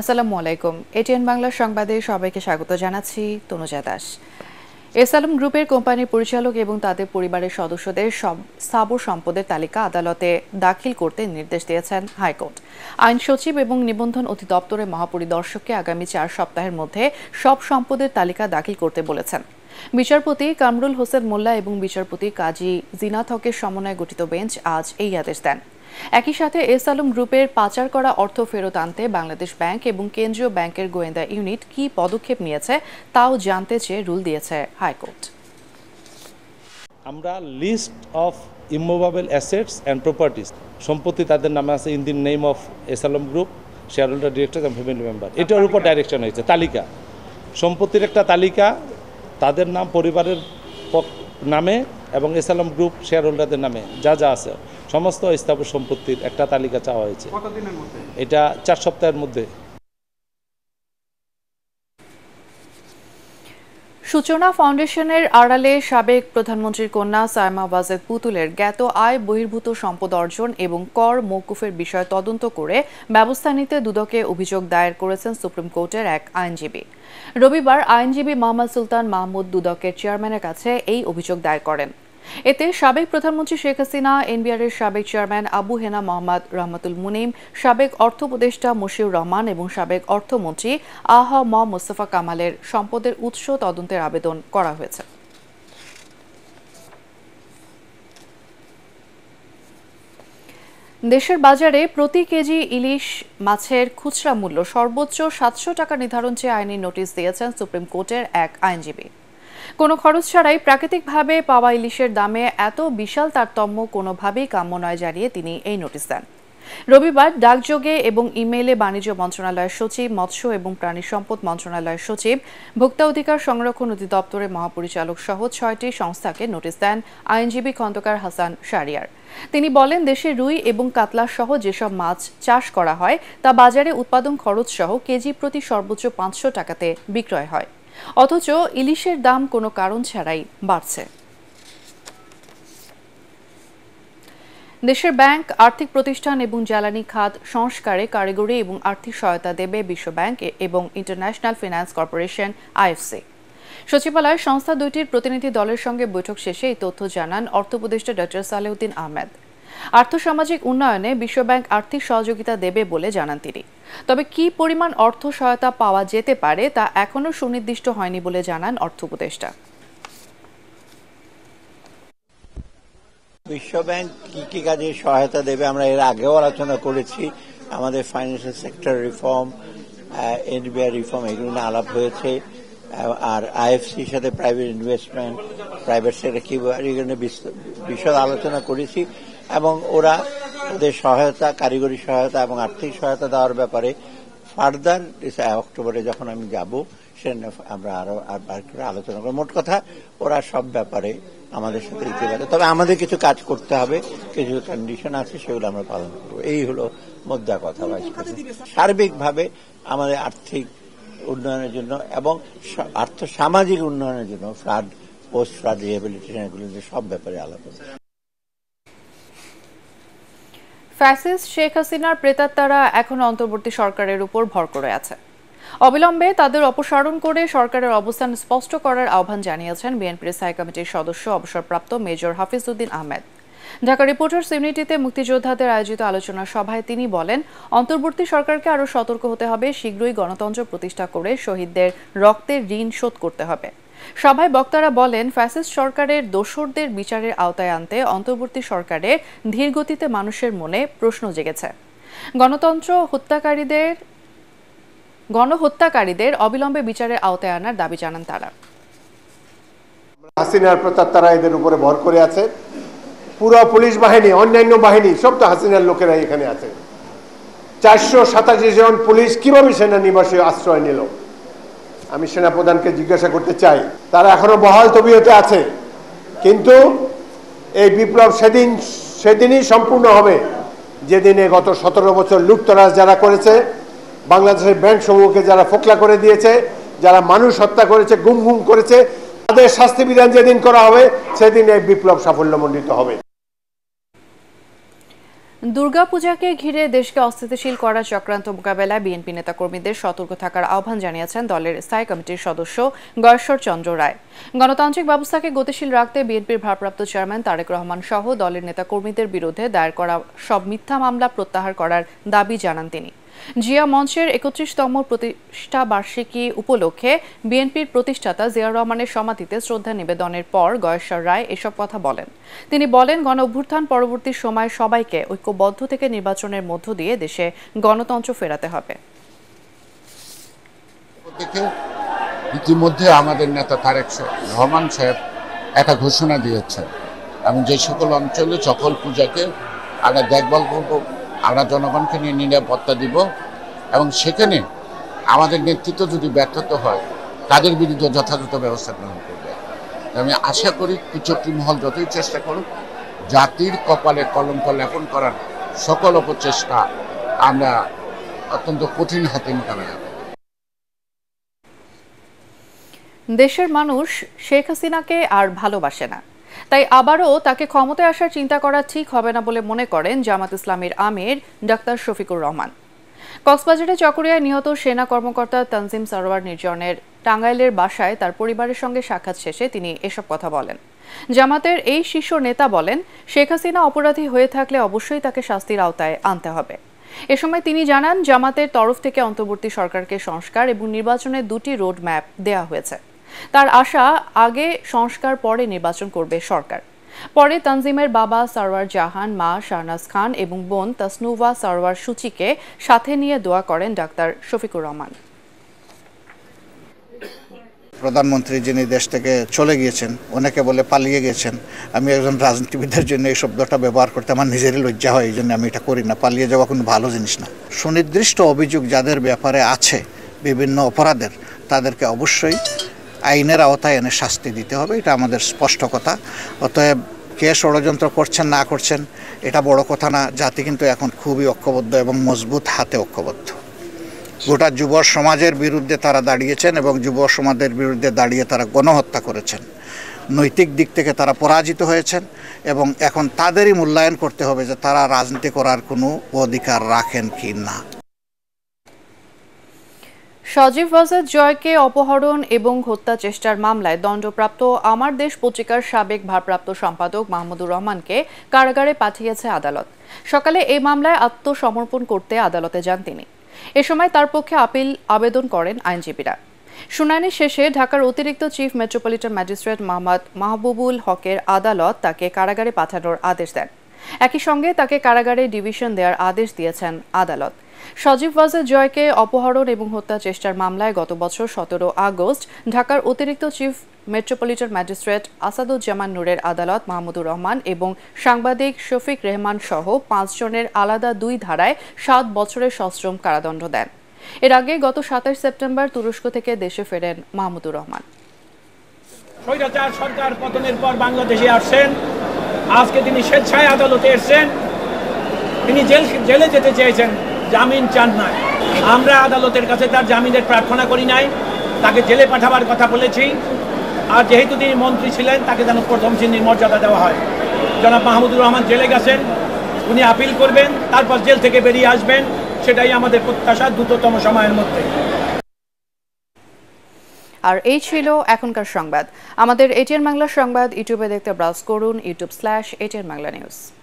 আসসালামু আলাইকুম এটিএন বাংলা সংবাদে সবাইকে স্বাগত জানাচ্ছি তনুজা দাস এসালম গ্রুপের কোম্পানির পরিচালক এবং তাদের পরিবারের সদস্যদের সাবর সম্পদের তালিকা আদালতে দাখিল করতে নির্দেশ দিয়েছেন হাইকোর্ট আইন সচিব এবং নিবন্ধন অধিদপ্তরের মহাপরিদর্শককে আগামী চার সপ্তাহের মধ্যে সব সম্পদের তালিকা দাখিল করতে বলেছেন বিচারপতি কামরুল হোসেন মোল্লা এবং বিচারপতি কাজী জিনাথকের সমন্বয়ে গঠিত বেঞ্চ আজ এই আদেশ দেন একই সাথে এস আলম গ্রুপের পাচার করা অর্থ ফেরত আনতে বাংলাদেশ ব্যাংক এবং কেন্দ্রীয় ব্যাংকের গোয়েন্দা ইউনিট কি পদক্ষেপ নিয়েছে তাও জানতে চেয়ে রুল দিয়েছে হাইকোর্ট আমরা list of immovable assets and properties সম্পত্তি তাদের নামে আছে in the name of S Alam group shareholder director and family member এটার উপর ডাইরেকশন হয়েছে তালিকা সম্পত্তির একটা তালিকা তাদের নাম পরিবারের নামে এবং এসালাম গ্রুপ শেয়ার হোল্ডারদের নামে যা যা আছে সমস্ত স্থাবর সম্পত্তির একটা তালিকা চাওয়া হয়েছে এটা চার সপ্তাহের মধ্যে সূচনা ফাউন্ডেশনের আড়ালে সাবেক প্রধানমন্ত্রীর কন্যা সায়মা ওয়াজেদ পুতুলের জ্ঞাত আয় বহির্ভূত সম্পদ অর্জন এবং কর মৌকুফের বিষয়ে তদন্ত করে ব্যবস্থা নিতে দুদকে অভিযোগ দায়ের করেছেন সুপ্রিম কোর্টের এক আইনজীবী রবিবার আইনজীবী মোহাম্মদ সুলতান মাহমুদ দুদকের চেয়ারম্যানের কাছে এই অভিযোগ দায়ের করেন এতে সাবেক প্রধানমন্ত্রী শেখ হাসিনা এর সাবেক চেয়ারম্যান আবু হেনা মোহাম্মদ রহমতুল মুনিম সাবেক অর্থ উপদেষ্টা মশিউর রহমান এবং সাবেক অর্থমন্ত্রী আহ ম মুস্তফা কামালের সম্পদের উৎস তদন্তের আবেদন করা হয়েছে দেশের বাজারে প্রতি কেজি ইলিশ মাছের খুচরা মূল্য সর্বোচ্চ সাতশো টাকা নির্ধারণ চেয়ে আইনি নোটিশ দিয়েছেন সুপ্রিম কোর্টের এক আইনজীবী কোনো খরচ ছাড়াই প্রাকৃতিকভাবে পাওয়া ইলিশের দামে এত বিশাল তারতম্য কোনোভাবেই কাম্য নয় জানিয়ে তিনি এই নোটিশ দেন রবিবার ডাকযোগে এবং ইমেইলে বাণিজ্য মন্ত্রণালয়ের সচিব মৎস্য এবং প্রাণী সম্পদ মন্ত্রণালয়ের সচিব ভোক্তা অধিকার সংরক্ষণ অধিদপ্তরের মহাপরিচালক সহ ছয়টি সংস্থাকে নোটিশ দেন আইনজীবী খন্দকার হাসান শারিয়ার তিনি বলেন দেশে রুই এবং কাতলা সহ যেসব মাছ চাষ করা হয় তা বাজারে উৎপাদন খরচ সহ কেজি প্রতি সর্বোচ্চ পাঁচশো টাকাতে বিক্রয় হয় অথচ ইলিশের দাম কোনো কারণ ছাড়াই বাড়ছে দেশের ব্যাংক আর্থিক প্রতিষ্ঠান এবং জ্বালানি খাত সংস্কারে কারিগরি এবং আর্থিক সহায়তা দেবে বিশ্বব্যাংক এবং ইন্টারন্যাশনাল ফিনান্স কর্পোরেশন আইএফসি সচিবালয় সংস্থা দুইটির প্রতিনিধি দলের সঙ্গে বৈঠক শেষে এই তথ্য জানান অর্থ উপদেষ্টা ড সালেউদ্দিন আহমেদ আর্থসামাজিক উন্নয়নে বিশ্বব্যাংক আর্থিক সহযোগিতা দেবে বলে জানান তিনি তবে কি পরিমাণ অর্থ সহায়তা পাওয়া যেতে পারে তা এখনও সুনির্দিষ্ট হয়নি বলে জানান অর্থ উপদেষ্টা বিশ্বব্যাংক কি কি কাজে সহায়তা দেবে আমরা এর আগেও আলোচনা করেছি আমাদের financial sector reform NBI reform এগুলো নিয়ে আলাপ হয়েছে আর আইএফসির সাথে প্রাইভেট ইনভেস্টমেন্ট প্রাইভেট সেক্টর কি বিশদ আলোচনা করেছি এবং ওরা ওদের সহায়তা কারিগরি সহায়তা এবং আর্থিক সহায়তা দেওয়ার ব্যাপারে ফার্দার অক্টোবরে যখন আমি যাব সেটা আমরা আরো আর আলোচনা করব মোট কথা ওরা সব ব্যাপারে আমাদের সাথে দিতে পারে তবে আমাদের কিছু কাজ করতে হবে কিছু কন্ডিশন আছে সেগুলো আমরা পালন করবো এই হলো মোদ্দা কথা সার্বিকভাবে আমাদের আর্থিক উন্নয়নের জন্য এবং আর্থ সামাজিক উন্নয়নের জন্য ফ্লাড পোস্ট ফ্লাড রিহেবিলিটেশন এগুলো সব ব্যাপারে আলাপ ফ্যাসিস শেখ হাসিনার প্রেতাত্মারা এখন অন্তর্বর্তী সরকারের উপর ভর করে আছে অবিলম্বে তাদের অপসারণ করে সরকারের অবস্থান স্পষ্ট করার আহ্বান জানিয়েছেন বিএনপির স্থায়ী কমিটির সদস্য অবসরপ্রাপ্ত মেজর হাফিজউদ্দিন আহমেদ ঢাকা রিপোর্টার্স ইউনিটিতে মুক্তিযোদ্ধাদের আয়োজিত আলোচনা সভায় তিনি বলেন অন্তর্বর্তী সরকারকে আরও সতর্ক হতে হবে শীঘ্রই গণতন্ত্র প্রতিষ্ঠা করে শহীদদের রক্তের ঋণ শোধ করতে হবে সভায় বক্তারা বলেন ফ্যাসিস্ট সরকারের দোসরদের বিচারের আওতায় আনতে অন্তর্বর্তী সরকারের ধীরগতিতে মানুষের মনে প্রশ্ন জেগেছে গণতন্ত্র হত্যাকারীদের গণহত্যাকারীদের অবিলম্বে বিচারের আওতায় আনার দাবি জানান তারা হাসিনার তারা এদের উপরে ভর করে আছে পুরো পুলিশ বাহিনী অন্যান্য বাহিনী সব তো হাসিনার লোকেরা এখানে আছে চারশো সাতাশি জন পুলিশ কিভাবে সেনা নিবাসে আশ্রয় নিল আমি সেনাপ্রধানকে জিজ্ঞাসা করতে চাই তারা এখনও বহাল তবিয়তে আছে কিন্তু এই বিপ্লব সেদিন সেদিনই সম্পূর্ণ হবে যেদিনে গত সতেরো বছর লুপ্তরাজ যারা করেছে বাংলাদেশের ব্যাংক সমূহকে যারা ফোকলা করে দিয়েছে যারা মানুষ হত্যা করেছে গুম গুম করেছে তাদের শাস্তি বিধান যেদিন করা হবে সেদিন এই বিপ্লব সাফল্যমণ্ডিত হবে দুর্গাপূজাকে ঘিরে দেশকে অস্থিতিশীল করা চক্রান্ত মোকাবেলায় বিএনপি নেতাকর্মীদের সতর্ক থাকার আহ্বান জানিয়েছেন দলের স্থায়ী কমিটির সদস্য গয়েশ্বর চন্দ্র রায় গণতান্ত্রিক ব্যবস্থাকে গতিশীল রাখতে বিএনপির ভারপ্রাপ্ত চেয়ারম্যান তারেক রহমান সহ দলের নেতাকর্মীদের বিরুদ্ধে দায়ের করা সব মিথ্যা মামলা প্রত্যাহার করার দাবি জানান তিনি জিয়া মঞ্চের একত্রিশতম প্রতিষ্ঠা বার্ষিকী উপলক্ষে বিএনপির প্রতিষ্ঠাতা জিয়া রহমানের সমাধিতে শ্রদ্ধা নিবেদনের পর গয়েশ্বর রায় এসব কথা বলেন তিনি বলেন গণ অভ্যুত্থান পরবর্তী সময় সবাইকে ঐক্যবদ্ধ থেকে নির্বাচনের মধ্য দিয়ে দেশে গণতন্ত্র ফেরাতে হবে ইতিমধ্যে আমাদের নেতা তারেক রহমান সাহেব একটা ঘোষণা দিয়েছেন এবং যে সকল অঞ্চলে সকল পূজাকে আমরা দেখভাল করবো আমরা জনগণকে নিয়ে নিরাপত্তা দিব এবং সেখানে আমাদের নেতৃত্ব যদি ব্যর্থত হয় তাদের বিরুদ্ধে যথাযথ ব্যবস্থা গ্রহণ করবে আমি আশা করি কিছু মহল যতই চেষ্টা করুক জাতির কপালে কলঙ্ক লেপন করার সকল অপচেষ্টা আমরা অত্যন্ত কঠিন হাতে মোকাবেলা যাব দেশের মানুষ শেখ হাসিনাকে আর ভালোবাসে না তাই আবারও তাকে ক্ষমতায় আসার চিন্তা করা ঠিক হবে না বলে মনে করেন জামাত ইসলামের আমির ডাক্তার শফিকুর রহমান কক্সবাজারে চকরিয়ায় নিহত সেনা কর্মকর্তা তানজিম সরোয়ার নির্জনের টাঙ্গাইলের বাসায় তার পরিবারের সঙ্গে সাক্ষাৎ শেষে তিনি এসব কথা বলেন জামাতের এই শীর্ষ নেতা বলেন শেখ হাসিনা অপরাধী হয়ে থাকলে অবশ্যই তাকে শাস্তির আওতায় আনতে হবে এ সময় তিনি জানান জামাতের তরফ থেকে অন্তর্বর্তী সরকারকে সংস্কার এবং নির্বাচনের দুটি রোডম্যাপ দেয়া হয়েছে তার আশা আগে সংস্কার পরে নির্বাচন করবে সরকার পরে তানজিমের বাবা সারওয়ার জাহান মা শাহনাজ খান এবং বোন তাসনুভা সারওয়ার সূচিকে সাথে নিয়ে দোয়া করেন ডাক্তার শফিকুর রহমান প্রধানমন্ত্রী যিনি দেশ থেকে চলে গিয়েছেন অনেকে বলে পালিয়ে গেছেন আমি একজন রাজনীতিবিদের জন্য এই শব্দটা ব্যবহার করতে আমার নিজেরই লজ্জা হয় এই জন্য আমি এটা করি না পালিয়ে যাওয়া কোনো ভালো জিনিস না সুনির্দিষ্ট অভিযোগ যাদের ব্যাপারে আছে বিভিন্ন অপরাধের তাদেরকে অবশ্যই আইনের আওতায় এনে শাস্তি দিতে হবে এটা আমাদের স্পষ্ট কথা অতএব কে ষড়যন্ত্র করছেন না করছেন এটা বড় কথা না জাতি কিন্তু এখন খুবই ঐক্যবদ্ধ এবং মজবুত হাতে ঐক্যবদ্ধ গোটা যুব সমাজের বিরুদ্ধে তারা দাঁড়িয়েছেন এবং যুব সমাজের বিরুদ্ধে দাঁড়িয়ে তারা গণহত্যা করেছেন নৈতিক দিক থেকে তারা পরাজিত হয়েছেন এবং এখন তাদেরই মূল্যায়ন করতে হবে যে তারা রাজনীতি করার কোনো অধিকার রাখেন কি না সজীব ওয়াজেদ জয়কে অপহরণ এবং হত্যা চেষ্টার মামলায় দণ্ডপ্রাপ্ত আমার দেশ পত্রিকার সাবেক ভারপ্রাপ্ত সম্পাদক মাহমুদুর রহমানকে কারাগারে পাঠিয়েছে আদালত সকালে এই মামলায় আত্মসমর্পণ করতে আদালতে যান তিনি এ সময় তার পক্ষে আপিল আবেদন করেন আইনজীবীরা শুনানি শেষে ঢাকার অতিরিক্ত chief metropolitan magistrate Mohammad Mahbubul হকের আদালত তাকে কারাগারে পাঠানোর আদেশ দেন একই সঙ্গে তাকে কারাগারে ডিভিশন দেওয়ার আদেশ দিয়েছেন আদালত সজীব ওয়াজেদ জয়কে অপহরণ এবং হত্যা চেষ্টার মামলায় গত বছর সতেরো আগস্ট ঢাকার অতিরিক্ত চিফ মেট্রোপলিটন ম্যাজিস্ট্রেট আসাদুজ্জামান নূরের আদালত মাহমুদুর রহমান এবং সাংবাদিক শফিক রেহমান সহ পাঁচজনের আলাদা দুই ধারায় সাত বছরের সশ্রম কারাদণ্ড দেন এর আগে গত সাতাশ সেপ্টেম্বর তুরস্ক থেকে দেশে ফেরেন মাহমুদুর রহমান স্বৈরাচার সরকার পতনের পর বাংলাদেশে আসছেন আজকে তিনি স্বেচ্ছায় আদালতে এসছেন তিনি জেল জেলে যেতে চেয়েছেন জামিন চান নাই আমরা আদালতের কাছে তার জামিনের প্রার্থনা করি নাই তাকে জেলে পাঠাবার কথা বলেছি আর যেহেতু তিনি মন্ত্রী ছিলেন তাকে যেন প্রথম শ্রেণীর মর্যাদা দেওয়া হয় জনাব মাহমুদুর রহমান জেলে গেছেন উনি আপিল করবেন তারপর জেল থেকে বেরিয়ে আসবেন সেটাই আমাদের প্রত্যাশা দ্রুততম সময়ের মধ্যে আর এই ছিল এখনকার সংবাদ আমাদের এটিএন বাংলা সংবাদ ইউটিউবে দেখতে ব্রাউজ করুন YouTube slash ATN Bangla news